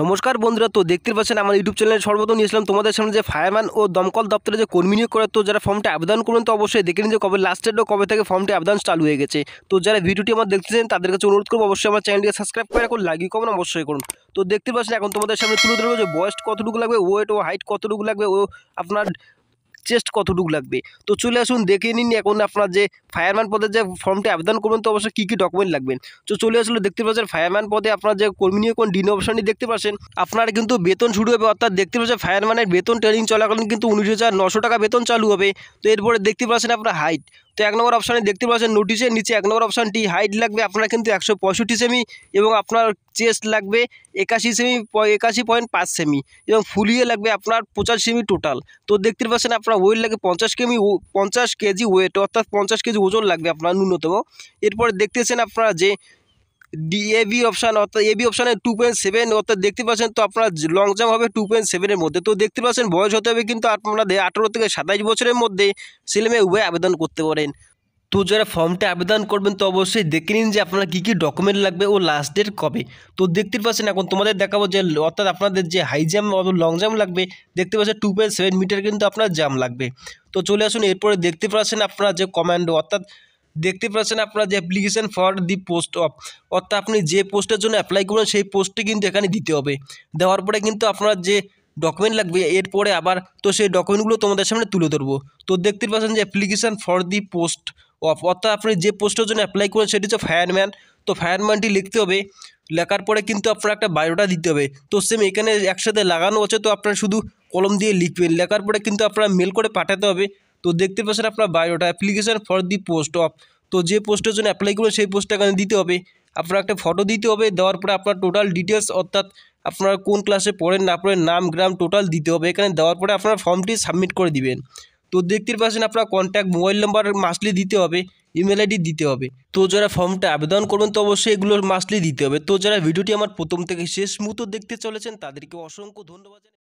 নমস্কার বন্ধুরা তো দেখতে পাচ্ছেন আমার ইউটিউব চ্যানেলে সর্বপ্রথম নিয়েছিলাম তোমাদের সামনে যে ফায়ারম্যান ও দমকল দপ্তরে যে কর্মী নিয়োগ করে তো যারা ফর্মটা আবেদন করুন তো অবশ্যই দেখে নিন যে কবে লাস্ট ডেট কবে থেকে ফর্মটি আবেদন চালু হয়ে গেছে তো যারা ভিডিওটি আমার দেখতেছেন তাদের কাছে অনুরোধ করবো অবশ্যই আমার চ্যানেলটিকে সাবস্ক্রাইব করে রাখুন লাগিয়ে কমেন অবশ্যই করুন তো দেখতে পাচ্ছেন এখন তোমাদের সামনে তুলে ধরবো যে বয়স কতটুকু লাগবে ওয়েট ও হাইট কতটুকু লাগবে ও আপনার চেস্ট কতটুকু লাগবে তো চলে আসুন দেখে নিন এখন আপনার যে ফায়ারম্যান পদে যে ফর্মটি আবেদন করবেন তো অবশ্যই কী কী ডকুমেন্ট লাগবে তো চলে আসলে দেখতে পাচ্ছেন ফায়ারম্যান পদে আপনার যে কর্মী নিয়ে কোন ডিন অপশানটি দেখতে পাচ্ছেন আপনার কিন্তু বেতন শুরু হবে অর্থাৎ দেখতে পাচ্ছেন ফায়ারম্যানের বেতন ট্রেনিং চলাকালীন কিন্তু উনিশ হাজার নশো টাকা বেতন চালু হবে তো এরপরে দেখতে পাচ্ছেন আপনার হাইট তো এক নম্বর অপশানে দেখতে পাচ্ছেন নোটিশের নিচে এক নম্বর অপশানটি হাইট লাগবে আপনার কিন্তু একশো পঁয়ষট্টি সেমি এবং আপনার চেস্ট লাগবে একাশি সেমি একাশি পয়েন্ট পাঁচ সেমি এবং ফুলিয়ে লাগবে আপনার পঁচাশ সেমি টোটাল তো দেখতে পাচ্ছেন আপনার ওয়েট লাগবে পঞ্চাশ কেমি পঞ্চাশ কেজি ওয়েট অর্থাৎ পঞ্চাশ কেজি ওজন লাগবে আপনার ন্যূনতম এরপরে দেখতেছেন আপনারা যে ডি এবি অপশান অর্থাৎ এবি অপশানে টু পয়েন্ট সেভেন অর্থাৎ দেখতে পাচ্ছেন তো আপনার লং জাম্প হবে টু পয়েন্ট সেভেনের মধ্যে তো দেখতে পাচ্ছেন বয়স হতে হবে কিন্তু আপনাদের আঠেরো থেকে সাতাইশ বছরের মধ্যে ছেলেমেয়ে উভয় আবেদন করতে পারেন তো যারা ফর্মটা আবেদন করবেন তো অবশ্যই দেখে নিন যে আপনার কী কী ডকুমেন্ট লাগবে ও লাস্ট ডেট কবে তো দেখতে পাচ্ছেন এখন তোমাদের দেখাবো যে অর্থাৎ আপনাদের যে হাই জাম্প লং জাম্প লাগবে দেখতে পাচ্ছেন টু পয়েন্ট সেভেন মিটার কিন্তু আপনার জাম লাগবে তো চলে আসুন এরপরে দেখতে পাচ্ছেন আপনার যে কমান্ড অর্থাৎ দেখতে পাচ্ছেন আপনারা যে application for the post of অর্থাৎ আপনি যে পোস্টের জন্য অ্যাপ্লাই করবেন সেই পোস্টটি কিন্তু এখানে দিতে হবে দেওয়ার পরে কিন্তু আপনার যে ডকুমেন্ট লাগবে এরপরে আবার তো সেই ডকুমেন্টগুলো তোমাদের সামনে তুলে ধরবো তো দেখতে পাচ্ছেন যে application for the post of অর্থাৎ আপনি যে পোস্টের জন্য অ্যাপ্লাই করবেন সেটি হচ্ছে ফায়ারম্যান তো ফায়ারম্যানটি লিখতে হবে লেখার পরে কিন্তু আপনার একটা বায়োটা দিতে হবে তো সেম এখানে একসাথে লাগানো আছে তো আপনার শুধু কলম দিয়ে লিখবেন লেখার পরে কিন্তু আপনার মেল করে পাঠাতে হবে তো দেখতে পাচ্ছেন আপনার বায়োটা application for the post of তো যে পোস্টের জন্য অ্যাপ্লাই করবে সেই পোস্টটা এখানে দিতে হবে আপনার একটা ফটো দিতে হবে দেওয়ার পরে আপনার টোটাল ডিটেলস অর্থাৎ আপনার কোন ক্লাসে পড়েন না পড়েন নাম গ্রাম টোটাল দিতে হবে এখানে দেওয়ার পরে আপনার ফর্মটি সাবমিট করে দিবেন তো দেখতে পাচ্ছেন আপনার কন্ট্যাক্ট মোবাইল নাম্বার মাসলি দিতে হবে ইমেল আইডি দিতে হবে তো যারা ফর্মটা আবেদন করবেন তো অবশ্যই এগুলোর মাসলি দিতে হবে তো যারা ভিডিওটি আমার প্রথম থেকে শেষ মুহূর্ত দেখতে চলেছেন তাদেরকে অসংখ্য ধন্যবাদ